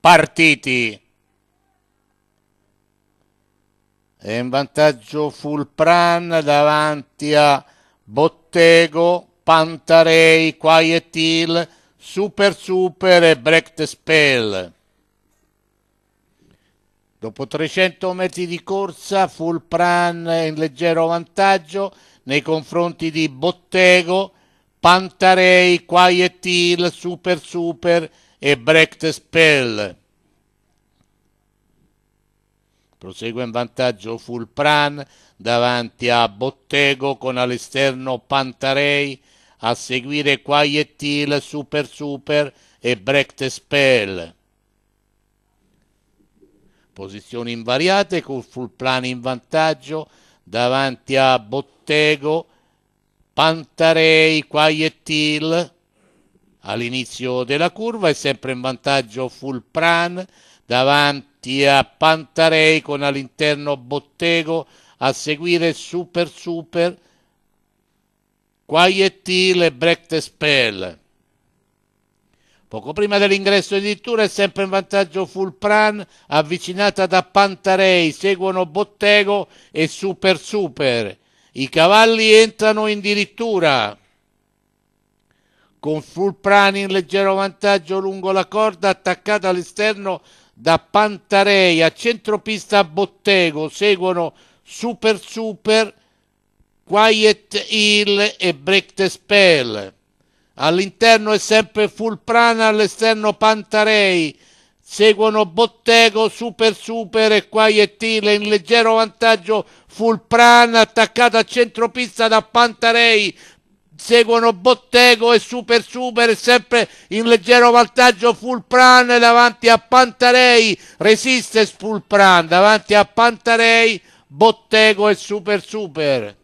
partiti. E in vantaggio Fulpran davanti a Bottego, Pantarei, Quiet Hill, Super Super e Break the Spell. Dopo 300 metri di corsa, Fulpran è in leggero vantaggio nei confronti di Bottego, Pantarei, Quiet Hill, Super Super e break the spell. Prosegue in vantaggio Fulpran davanti a Bottego con all'esterno Pantarei a seguire Quiet Hill, Super Super e Break the Spell. Posizioni invariate con Fulpran in vantaggio davanti a Bottego, Pantarei, Quiet Hill. All'inizio della curva è sempre in vantaggio Fulpran davanti a Pantarei con all'interno Bottego a seguire Super Super Quaietil e Brecht Spell. Poco prima dell'ingresso addirittura è sempre in vantaggio Fulpran, avvicinata da Pantarei, seguono Bottego e Super Super. I cavalli entrano in dirittura con Fulprani in leggero vantaggio lungo la corda attaccata all'esterno da Pantarei a centropista a Bottego seguono Super Super Quiet Hill e Break the Spell all'interno è sempre Fulprana all'esterno Pantarei seguono Bottego Super Super e Quiet Hill in leggero vantaggio Fulprana attaccata a centropista da Pantarei seguono Bottego e Super Super sempre in leggero vantaggio Fulpran davanti a Pantarei resiste Fulpran davanti a Pantarei Bottego e Super Super